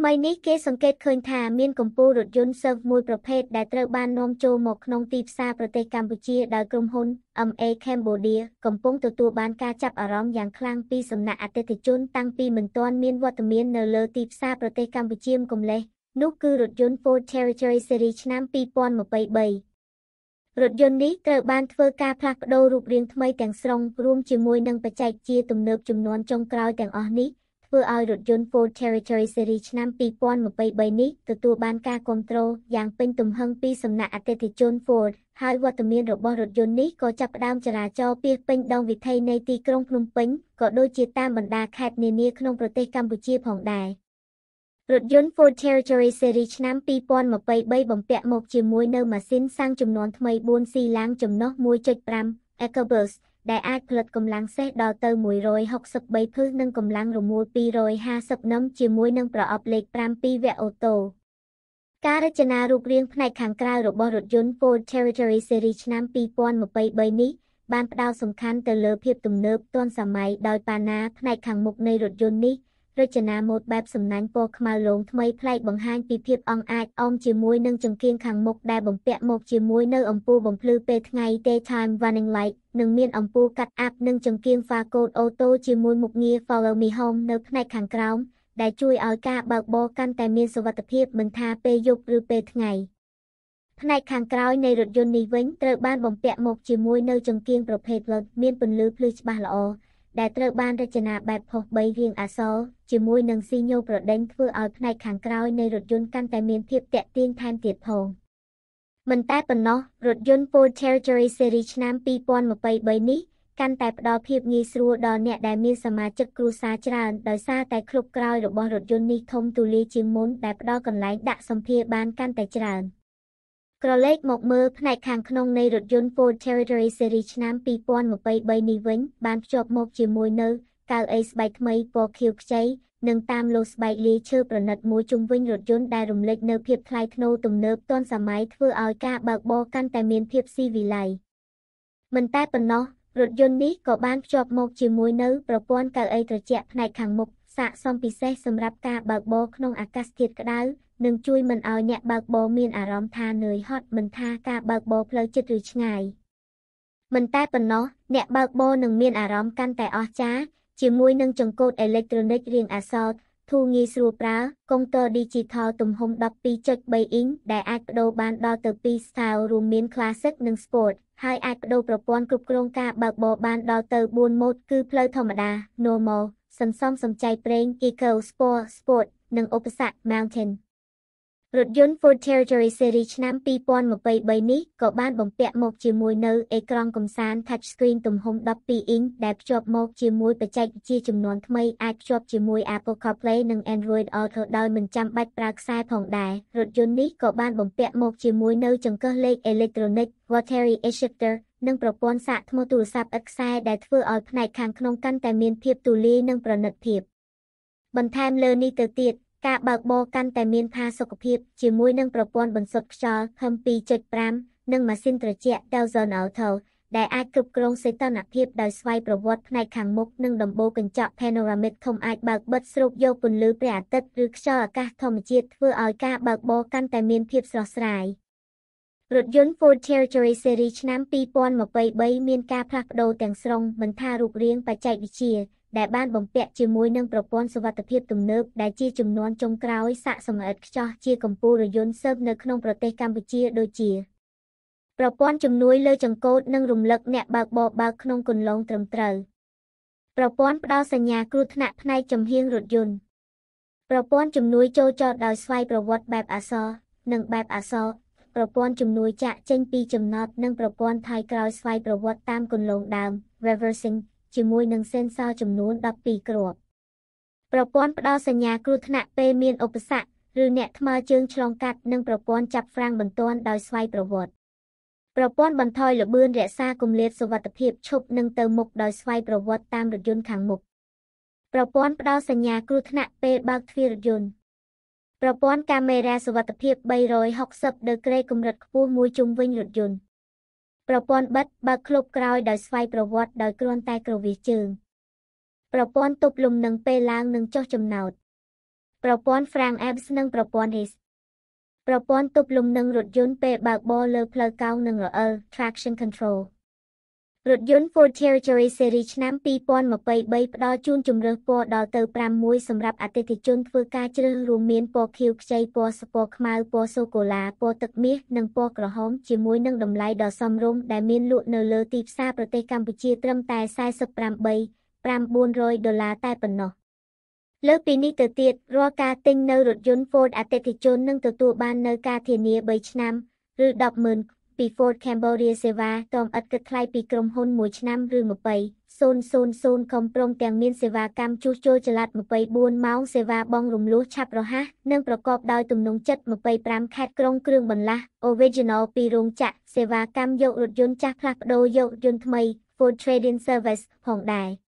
ថ្មីនេះគេសង្កេតឃើញថាមានកម្ពុជារថយន្ត Serv មួយប្រភេទដែលត្រូវបាននាំចូលមកក្នុងទីផ្សារប្រទេសកម្ពុជាដោយក្រុមហ៊ុន MA Cambodia កំពុងទទួលបាន ការចាប់អារម្មណ៍យ៉ាងខ្លាំងពីសំណាក់អតិថិជន តាំងពីមិនទាន់មានវត្តមាននៅលើទីផ្សារប្រទេសកម្ពុជាមកុំលេះនោះគឺរថយន្ត Ford Territory Series ឆ្នាំ2023រថយន្តនេះត្រូវបានធ្វើការផ្លាស់ប្តូររូបរាងថ្មីទាំងស្រុងរួមជាមួយនឹងបច្ចេកវិទ្យាទំនើបចំនួនចុងក្រោយទាំងអស់នេះធ្វើឲ្យរថយន្ត Ford Territory Series ឆ្នាំ2023នេះទទួលបានការគ្រប់គ្រងយ៉ាងពេញ ទំហឹងពីសំណាក់អតិថិជន Ford ហើយវត្តមានរបស់រថយន្តនេះក៏ចាប់ផ្ដើមចរាចរពាសពេញដង វិថីនៃទីក្រុងភ្នំពេញក៏ដូចជាតាមបណ្ដាខេត្តនានាក្នុងប្រទេសកម្ពុជាផងដែររថយន្ត Ford Territory Series ឆ្នាំ2023បំពាក់មកជាមួយនៅម៉ាស៊ីន សាំងចំនួនថ្មី 4C ឡាងចំណុះ1.5 EcoBoost ដែលអាចផលិតកម្លាំងសេះដល់ទៅ163ភឹសនិងកម្លាំងរមួល250នឹមជាមួយនឹងប្រអប់លេខ5ពីរវគ្គអូតូការរចនារូបរាងផ្នែកខាងក្រៅរបស់រថយន្ត Ford Territory Series ឆ្នាំ2023នេះបានផ្ដោតសំខាន់ ទៅលើភាពទំនើបទាន់សម័យដោយប៉ាណាផ្នែកខាងមុខនៃរថយន្តនេះរចនាម៉ូដបែបសំណាញ់ពណ៌ខ្មៅលោងថ្មីប្លែកបង្ហាញពីភាពអង់អាចអមជាមួយនឹងចង្កៀងខាងមុខដែលបំពាក់មកជាមួយនៅអំពូលបំភ្លឺពេលថ្ងៃ Daytime Running Light និងមានអំពូលកាត់អាប់និងចង្កៀង Far Code Auto ជាមួយមុខងារ Follow Me Home នៅផ្នែកខាងក្រោមដែលជួយឲ្យការបើកបរកាន់តែមានសុវត្ថិភាពមិនថាពេលយប់ឬពេលថ្ងៃផ្នែកខាងក្រោយនៃរថយន្តនេះវិញត្រូវបានបំពាក់មកជាមួយនៅចង្កៀងប្រភេទ LED មានពន្លឺភ្លឺច្បាស់ល្អដែលត្រូវបានរចនាបែបផុស3រាងអក្សរជាមួយនឹងស៊ីញ៉ូប្រដេញធ្វើឲ្យផ្នែកខាងក្រោយនៃរថយន្តកាន់តែមានភាពតាក់ទាញថែមទៀតផងមិនតែប៉ុណ្ណោះរថយន្ត Ford Territory Series ឆ្នាំ2023នេះកាន់តែផ្ដល់ភាពងាយស្រួលដល់អ្នកដែលមានសមាជិកគ្រួសារច្រើនដោយសារតែគ្រប់ក្រោយរបស់រថយន្តនេះធំទូលាយជាងមុនដែលផ្ដល់កន្លែងដាក់សម្ភារបានកាន់តែច្រើន។ក្រឡេកមកមើលផ្នែកខាងក្នុងនៃរថយន្ត Ford Territory Series ឆ្នាំ2023នេះវិញ បានភ្ជាប់មកជាមួយនៅកៅអីស្បែកថ្មីពណ៌ខៀវខ្ចីនិងតាមលោស្បែកលាយឈើប្រណិតមួយជុំវិញរថយន្តដែលរំលេចនៅភាពថ្លៃថ្នូរទំនើបទាន់សម័យធ្វើឲ្យការបើកបរកាន់តែមានភាពស៊ីវិល័យមិនតែប៉ុណ្ណោះរថយន្តនេះក៏បានភ្ជាប់មកជាមួយនៅប្រព័ន្ធកៅអីត្រជាក់ផ្នែកខាងមុខសាកសមពិសេសសម្រាប់ការបើកបរក្នុងអាកាសធាតុក្តៅនឹងជួយមិនឲ្យអ្នកបើកបរមានអារម្មណ៍ថានឿយហត់មិនថាការបើកបរផ្លូវចិត្តឬឆ្ងាយមិនតែប៉ុណ្ណោះអ្នកបើកបរនឹងមានអារម្មណ៍កាន់តែអស្ចារ្យជាមួយនឹងចង្កូតអេលិចត្រូនិករាងអក្សរធូងាយស្រួលប្រើកុងទ័រ Digital ទំហំ12.3អ៊ីងដែលអាចបដូរបានដល់ទៅ2ស្ទាយរួមមាន Classic និង Sport ហើយអាចបដូរប្រព័ន្ធគ្រប់គ្រងការបើកបរបានដល់ទៅ4ម៉ូដគឺផ្លូវធម្មតា Normal សន្សំសំចៃប្រេង Eco Sport Sport និងឧបសគ្គ Mountain រថយន្ត Ford Territory Series ឆ្នាំ2023នេះក៏បានបំពាក់មកជាមួយនៅអេក្រង់កំសាន្ត Touchscreen ទំហំ12អ៊ីនដែលភ្ជាប់មកជាមួយបច្ចេកវិទ្យាចំនួនថ្មីអាចភ្ជាប់ជាមួយ Apple CarPlay និង Android Auto ដោយមិនចាំបាច់ប្រើខ្សែផងដែររថយន្តនេះក៏បានបំពាក់មកជាមួយនៅចង្កឹះលេខអេឡិចត្រូនិក Rotary Shifter និងប្រព័ន្ធសាកថ្មទូរស័ព្ទឥតខ្សែដែលធ្វើឲ្យផ្នែកខាងក្នុងកាន់តែមានភាពទូលាយនិងប្រណិតភាពបន្ថែមលើនេះទៅទៀតការបើកបរកាន់តែមានផាសុកភាព ជាមួយនឹងប្រព័ន្ធបន្សុទ្ធខ្យល់ HM 2.5និងម៉ាស៊ីនត្រជាក់ Dyson Auto ដែលអាចគ្រប់គ្រងសីតុណ្ហភាពដោយស្វ័យប្រវត្តិផ្នែកខាងមុខនិងដំបូលកញ្ចក់ Panoramic ធំអាចបើកបិទស្រូបយកពន្លឺព្រះអាទិត្យឬខ្យល់អាកាសធម្មជាតិធ្វើឲ្យការបើកបរកាន់តែមានភាពស្រស់ស្រាយរថយន្ត Ford Territory Series ឆ្នាំ2023មានការផ្លាស់ប្តូរទាំងស្រុងមិនថារូបរាង បច្ចេកវិទ្យាដែលបានបំពាក់ជាមួយនឹងប្រព័ន្ធសុវត្ថិភាពទំនើបដែលជាចំនួនចុងក្រោយសាកសម្អិតខ្ចោះជាកម្ពុជារយន្តសើបនៅក្នុងប្រទេសកម្ពុជាដូចជាប្រព័ន្ធជំនួយលើចង្កូតនិងរំលឹកអ្នកបើកបរបើកក្នុងគន្លងត្រឹមត្រូវប្រព័ន្ធផ្ដល់សញ្ញាគ្រោះថ្នាក់ផ្នែកចំហៀងរថយន្តប្រព័ន្ធជំនួយចូលចតដោយស្វ័យប្រវត្តិបែបអសរនិងបែបអសរប្រព័ន្ធជំនួយចាក់ចេញពីចំណត់និងប្រព័ន្ធថយក្រោយស្វ័យប្រវត្តិតាមគន្លងដើម reversing ជាមួយនឹងសេនស័រចំនួន12គ្រាប់ប្រព័ន្ធផ្ដល់សញ្ញាគ្រោះថ្នាក់ពេលមានឧបសគ្គឬអ្នកថ្មើរជើងឆ្លងកាត់និងប្រព័ន្ធចាប់ហ្វ្រាំងបន្ទាន់ដោយស្វ័យប្រវត្តិប្រព័ន្ធបន្ថយល្បឿនរក្សាគម្លាតសុវត្ថិភាពឈប់និងទៅមុខដោយស្វ័យប្រវត្តិតាមរថយន្តខាងមុខប្រព័ន្ធផ្ដល់សញ្ញាគ្រោះថ្នាក់ពេលបើកទ្វាររថយន្តប្រព័ន្ធកាមេរ៉ាសុវត្ថិភាព360ដឺក្រេកម្រិតខ្ពស់មួយជុំវិញរថយន្តប្រព័ន្ធបិទបើកឃ្លបក្រោយដោយស្វ័យប្រវត្តិដោយគ្រាន់តែក្រវីសជើងប្រព័ន្ធទប់លំនឹងពេលឡើង និងចុះចំណោត ប្រព័ន្ធ Frank Apps និងប្រព័ន្ធ Ace ប្រព័ន្ធទប់លំនឹងរថយន្តពេលបើកបរលើផ្លូវកោងនិងរអិល traction control រថយន្ត Ford Territory Series ឆ្នាំ2023ផ្ដល់ជូនជម្រើសពណ៌ដល់ទៅ6សម្រាប់អតិថិជនធ្វើការជ្រើសរួមមានពណ៌ខៀវខ្ចីពណ៌ស្ពណ៌ខ្មៅពណ៌សូកូឡាពណ៌ទឹកមាសនិងពណ៌ក្រហមជាមួយនឹងតម្លៃដ៏សមរម្យដែលមានលក់នៅលើទីផ្សារប្រទេសកម្ពុជាត្រឹមតែ48,900ដុល្លារតែប៉ុណ្ណោះលើពីនេះទៅទៀតរាល់ការទិញនៅរថយន្ត Ford អតិថិជននឹងទទួលបាននៅការធានា3ឆ្នាំឬ100,000ពី Ford Cambodia Seva តមឥតគិតថ្លៃពីក្រុមហ៊ុនមួយឆ្នាំឬ20,000កំព្រមទាំងមានសេវាកម្មជួសជុលចល័ត24ម៉ោងសេវាបងរំលោះឆាប់រហ័សនិងប្រកបដោយទំនុកចិត្ត25ខេត្តក្រុងគ្រឿងបន្លាស់ Original ពីរោងចក្រសេវាកម្មយករថយន្តចាស់ផ្លាស់ប្ដូរយករថយន្តថ្មី Ford Trading Service ផងដែរ។